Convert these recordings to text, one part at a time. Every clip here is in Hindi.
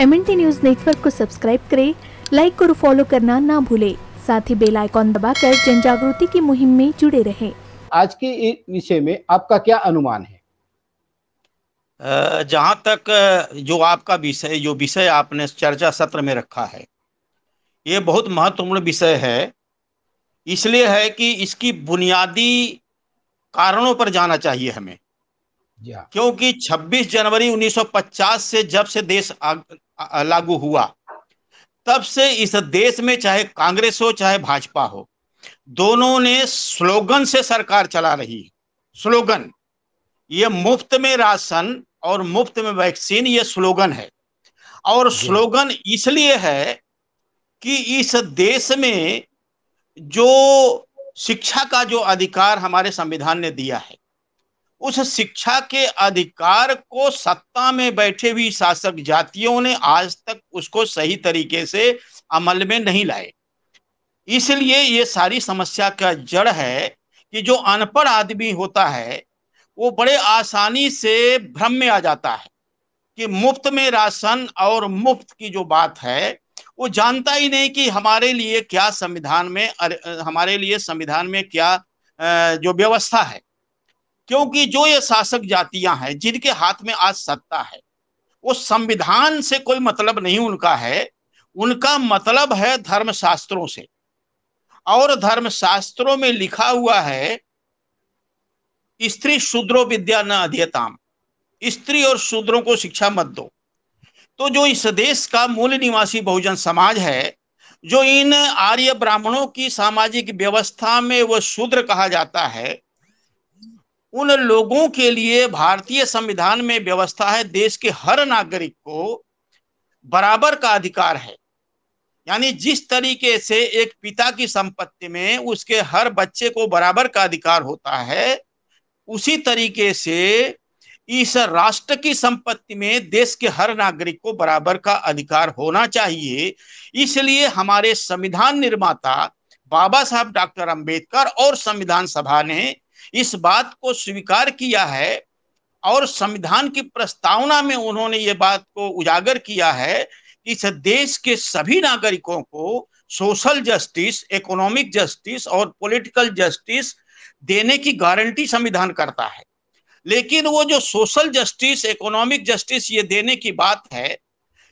एम न्यूज नेटवर्क को सब्सक्राइब करें लाइक और फॉलो करना ना भूले साथ ही बेल आइकॉन दबाकर जन जागृति की मुहिम में जुड़े रहे आज के विषय में आपका क्या अनुमान है जहाँ तक जो आपका विषय जो विषय आपने चर्चा सत्र में रखा है ये बहुत महत्वपूर्ण विषय है इसलिए है कि इसकी बुनियादी कारणों पर जाना चाहिए हमें हाँ। क्योंकि 26 जनवरी 1950 से जब से देश लागू हुआ तब से इस देश में चाहे कांग्रेस हो चाहे भाजपा हो दोनों ने स्लोगन से सरकार चला रही है स्लोगन ये मुफ्त में राशन और मुफ्त में वैक्सीन ये स्लोगन है और स्लोगन इसलिए है कि इस देश में जो शिक्षा का जो अधिकार हमारे संविधान ने दिया है उस शिक्षा के अधिकार को सत्ता में बैठे हुई शासक जातियों ने आज तक उसको सही तरीके से अमल में नहीं लाए इसलिए ये सारी समस्या का जड़ है कि जो अनपढ़ आदमी होता है वो बड़े आसानी से भ्रम में आ जाता है कि मुफ्त में राशन और मुफ्त की जो बात है वो जानता ही नहीं कि हमारे लिए क्या संविधान में हमारे लिए संविधान में क्या जो व्यवस्था है क्योंकि जो ये शासक जातियां हैं जिनके हाथ में आज सत्ता है वो संविधान से कोई मतलब नहीं उनका है उनका मतलब है धर्मशास्त्रों से और धर्मशास्त्रों में लिखा हुआ है स्त्री शूद्रो विद्या न अध्यताम स्त्री और शूद्रों को शिक्षा मत दो तो जो इस देश का मूल निवासी बहुजन समाज है जो इन आर्य ब्राह्मणों की सामाजिक व्यवस्था में वह शूद्र कहा जाता है उन लोगों के लिए भारतीय संविधान में व्यवस्था है देश के हर नागरिक को बराबर का अधिकार है यानी जिस तरीके से एक पिता की संपत्ति में उसके हर बच्चे को बराबर का अधिकार होता है उसी तरीके से इस राष्ट्र की संपत्ति में देश के हर नागरिक को बराबर का अधिकार होना चाहिए इसलिए हमारे संविधान निर्माता बाबा साहब डॉक्टर अंबेडकर और संविधान सभा ने इस बात को स्वीकार किया है और संविधान की प्रस्तावना में उन्होंने ये बात को उजागर किया है कि इस देश के सभी नागरिकों को सोशल जस्टिस इकोनॉमिक जस्टिस और पॉलिटिकल जस्टिस देने की गारंटी संविधान करता है लेकिन वो जो सोशल जस्टिस इकोनॉमिक जस्टिस ये देने की बात है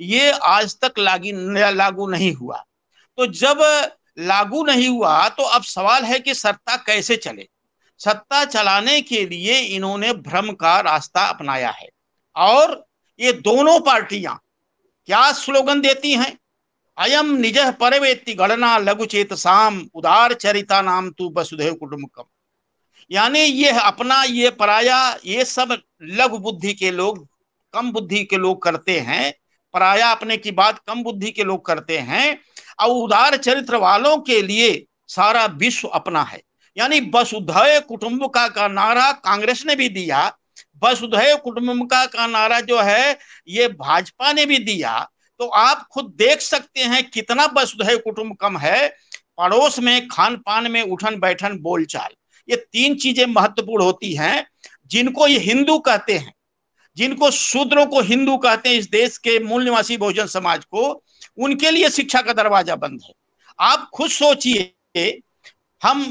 ये आज तक लागी लागू नहीं हुआ तो जब लागू नहीं हुआ तो अब सवाल है कि सत्ता कैसे चले सत्ता चलाने के लिए इन्होंने भ्रम का रास्ता अपनाया है और ये दोनों पार्टियां क्या स्लोगन देती हैं अयम निज परवेत्ति गणना लघु साम उदार चरिता नाम तू वसुदेव कुटुम्बकम यानी ये अपना ये पराया ये सब लघु बुद्धि के लोग कम बुद्धि के लोग करते हैं पराया अपने की बात कम बुद्धि के लोग करते हैं और उदार चरित्र वालों के लिए सारा विश्व अपना है यानी वसुधैव कुटुंब का का नारा कांग्रेस ने भी दिया वसुधैव कुटुंब का का नारा जो है ये भाजपा ने भी दिया तो आप खुद देख सकते हैं कितना वसुधैव कुटुंब कम है पड़ोस में खान पान में उठन बैठन बोलचाल ये तीन चीजें महत्वपूर्ण होती हैं जिनको ये हिंदू कहते हैं जिनको शूद्रों को हिंदू कहते हैं इस देश के मूल निवासी बहुजन समाज को उनके लिए शिक्षा का दरवाजा बंद है आप खुद सोचिए हम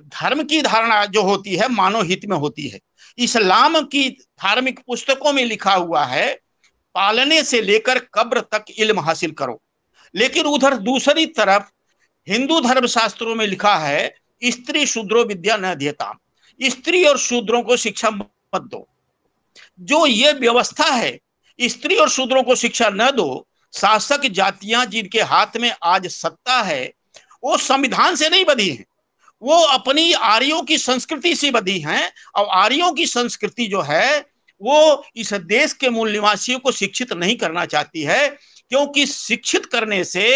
धर्म की धारणा जो होती है मानव हित में होती है इस्लाम की धार्मिक पुस्तकों में लिखा हुआ है पालने से लेकर कब्र तक इल्म हासिल करो लेकिन उधर दूसरी तरफ हिंदू धर्म शास्त्रों में लिखा है स्त्री शूद्रो विद्या न देता स्त्री और शूद्रों को शिक्षा मत दो जो ये व्यवस्था है स्त्री और शूद्रों को शिक्षा न दो शासक जातियां जिनके हाथ में आज सत्ता है वो संविधान से नहीं बधी है वो अपनी आर्यों की संस्कृति से बदी हैं और आर्यों की संस्कृति जो है वो इस देश के मूल निवासियों को शिक्षित नहीं करना चाहती है क्योंकि शिक्षित करने से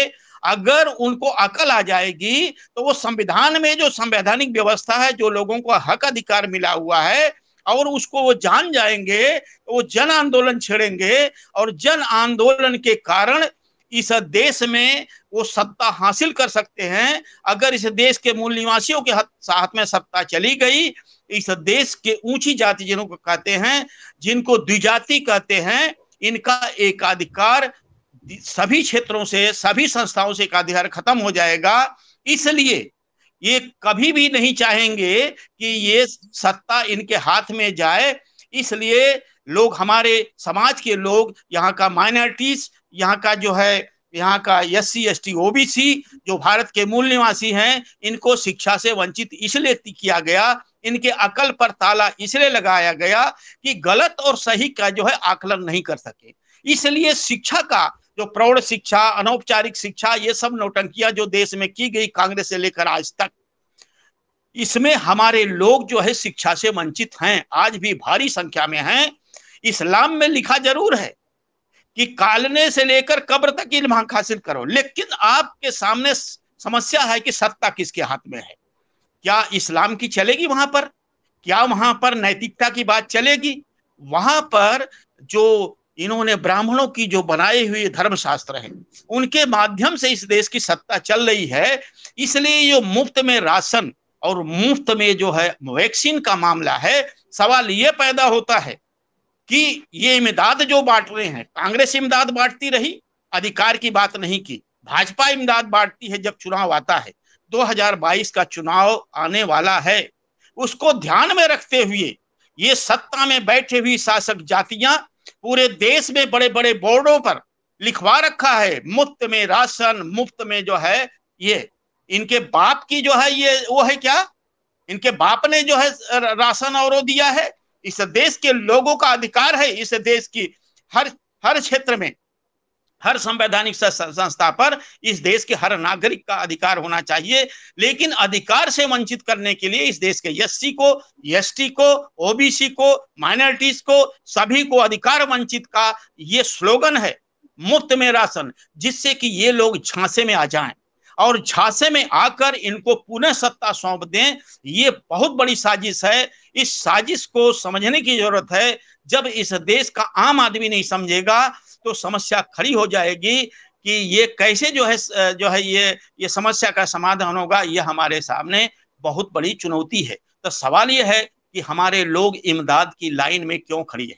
अगर उनको अकल आ जाएगी तो वो संविधान में जो संवैधानिक व्यवस्था है जो लोगों को हक अधिकार मिला हुआ है और उसको वो जान जाएंगे तो वो जन आंदोलन छेड़ेंगे और जन आंदोलन के कारण इस देश में वो सत्ता हासिल कर सकते हैं अगर इस देश के मूल निवासियों के साथ में सत्ता चली गई इस देश के ऊंची जाति जिन्हों को कहते हैं जिनको द्विजाति कहते हैं इनका एकाधिकार सभी क्षेत्रों से सभी संस्थाओं से एकाधिकार खत्म हो जाएगा इसलिए ये कभी भी नहीं चाहेंगे कि ये सत्ता इनके हाथ में जाए इसलिए लोग हमारे समाज के लोग यहाँ का माइनॉरिटीज यहाँ का जो है यहाँ का S C S T OBC जो भारत के मूल निवासी हैं इनको शिक्षा से वंचित इसलिए किया गया इनके अकल पर ताला इसलिए लगाया गया कि गलत और सही का जो है आकलन नहीं कर सके इसलिए शिक्षा का जो प्रौढ़ शिक्षा अनौपचारिक शिक्षा ये सब नौटंकियां जो देश में की गई कांग्रेस से लेकर आज तक इसमें हमारे लोग जो है शिक्षा से वंचित हैं आज भी भारी संख्या में हैं इस्लाम में लिखा जरूर है कि कालने से लेकर कब्र तक इल्म हासिल करो लेकिन आपके सामने समस्या है कि सत्ता किसके हाथ में है क्या इस्लाम की चलेगी वहां पर क्या वहां पर नैतिकता की बात चलेगी वहां पर जो इन्होंने ब्राह्मणों की जो बनाए हुए धर्मशास्त्र हैं उनके माध्यम से इस देश की सत्ता चल रही है इसलिए ये मुफ्त में राशन और मुफ्त में जो है वैक्सीन का मामला है सवाल ये पैदा होता है कि ये इमदाद जो बांट रहे हैं कांग्रेस इमदाद बांटती रही अधिकार की बात नहीं की भाजपा इमदाद बांटती है जब चुनाव आता है 2022 का चुनाव आने वाला है उसको ध्यान में रखते हुए ये सत्ता में बैठे हुई शासक जातियां पूरे देश में बड़े बड़े बोर्डों पर लिखवा रखा है मुफ्त में राशन मुफ्त में जो है ये इनके बाप की जो है ये वो है क्या इनके बाप ने जो है राशन और दिया है इस देश के लोगों का अधिकार है इस देश की हर हर क्षेत्र में हर संवैधानिक संस्था पर इस देश के हर नागरिक का अधिकार होना चाहिए लेकिन अधिकार से वंचित करने के लिए इस देश के एस को एस को ओबीसी को माइनॉरिटीज को सभी को अधिकार वंचित का ये स्लोगन है मुफ्त में राशन जिससे कि ये लोग झांसे में आ जाएं और झांसे में आकर इनको पुनः सत्ता सौंप दें ये बहुत बड़ी साजिश है इस साजिश को समझने की जरूरत है जब इस देश का आम आदमी नहीं समझेगा तो समस्या खड़ी हो जाएगी कि ये कैसे जो है जो है ये ये समस्या का समाधान होगा ये हमारे सामने बहुत बड़ी चुनौती है तो सवाल ये है कि हमारे लोग इमदाद की लाइन में क्यों खड़ी है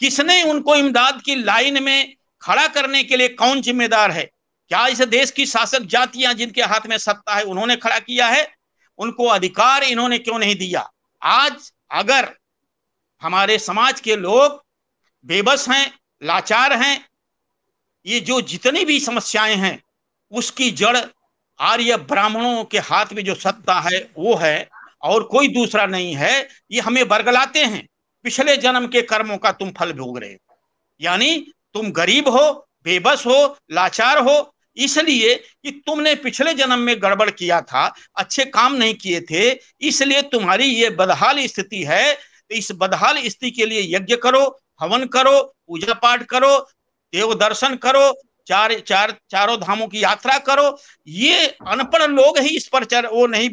किसने उनको इमदाद की लाइन में खड़ा करने के लिए कौन जिम्मेदार है क्या इस देश की शासक जातियां जिनके हाथ में सत्ता है उन्होंने खड़ा किया है उनको अधिकार इन्होंने क्यों नहीं दिया आज अगर हमारे समाज के लोग बेबस हैं लाचार हैं ये जो जितनी भी समस्याएं हैं उसकी जड़ आर्य ब्राह्मणों के हाथ में जो सत्ता है वो है और कोई दूसरा नहीं है ये हमें बरगलाते हैं पिछले जन्म के कर्मों का तुम फल भोग रहे हो यानी तुम गरीब हो बेबस हो लाचार हो इसलिए कि तुमने पिछले जन्म में गड़बड़ किया था अच्छे काम नहीं किए थे इसलिए तुम्हारी ये बदहाल स्थिति है तो इस बदहाल स्थिति के लिए यज्ञ करो हवन करो पूजा पाठ करो देव दर्शन करो चार चार चारों धामों की यात्रा करो ये अनपढ़ लोग ही इस पर चर वो नहीं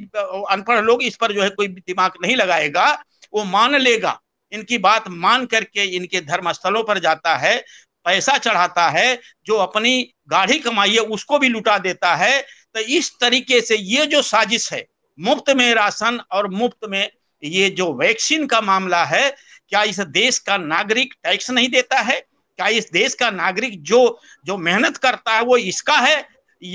अनपढ़ लोग इस पर जो है कोई दिमाग नहीं लगाएगा वो मान लेगा इनकी बात मान करके इनके धर्म स्थलों पर जाता है पैसा चढ़ाता है जो अपनी गाढ़ी कमाई है उसको भी लुटा देता है तो इस तरीके से ये जो साजिश है मुफ्त में राशन और मुफ्त में ये जो वैक्सीन का मामला है क्या इस देश का नागरिक टैक्स नहीं देता है क्या इस देश का नागरिक जो जो मेहनत करता है वो इसका है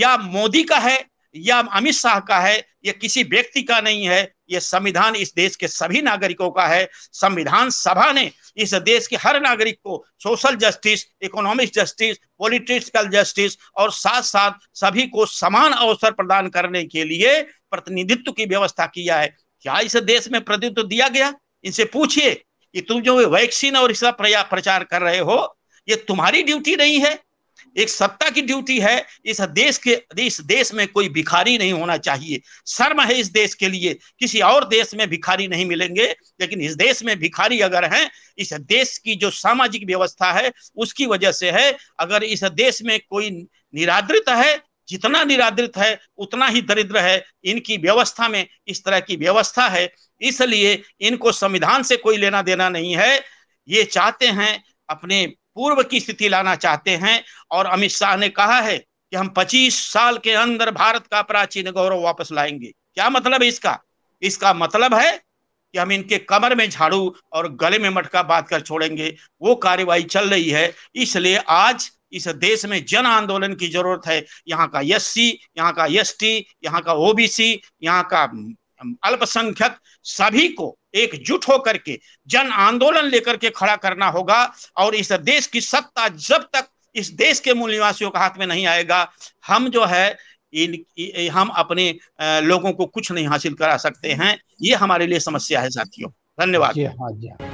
या मोदी का है या अमित शाह का है या किसी व्यक्ति का नहीं है ये संविधान इस देश के सभी नागरिकों का है संविधान सभा ने इस देश के हर नागरिक को social justice economic justice political justice और साथ साथ सभी को समान अवसर प्रदान करने के लिए प्रतिनिधित्व की व्यवस्था किया है क्या इस देश में प्रतिनिधित्व दिया गया इनसे पूछिए कि तुम जो वैक्सीन और इसका प्रचार कर रहे हो ये तुम्हारी ड्यूटी नहीं है एक सत्ता की ड्यूटी है इस देश के इस देश में कोई भिखारी नहीं होना चाहिए शर्म है इस देश के लिए किसी और देश में भिखारी नहीं मिलेंगे लेकिन इस देश में भिखारी अगर हैं इस देश की जो सामाजिक व्यवस्था है उसकी वजह से है अगर इस देश में कोई निरादृत है जितना निरादृत है उतना ही दरिद्र है इनकी व्यवस्था में इस तरह की व्यवस्था है इसलिए इनको संविधान से कोई लेना देना नहीं है ये चाहते हैं अपने पूर्व की स्थिति लाना चाहते हैं और अमित शाह ने कहा है कि हम 25 साल के अंदर भारत का प्राचीन गौरव वापस लाएंगे क्या मतलब है इसका इसका मतलब है कि हम इनके कमर में झाड़ू और गले में मटका बात कर छोड़ेंगे वो कार्यवाही चल रही है इसलिए आज इस देश में जन आंदोलन की जरूरत है यहाँ का एस सी यहाँ का एस टी यहाँ का ओबीसी यहाँ का अल्पसंख्यक सभी को एकजुट होकर के जन आंदोलन लेकर के खड़ा करना होगा और इस देश की सत्ता जब तक इस देश के मूल निवासियों के हाथ में नहीं आएगा हम जो है इन हम अपने लोगों को कुछ नहीं हासिल करा सकते हैं ये हमारे लिए समस्या है साथियों धन्यवाद जी, हाँ, जी, हाँ।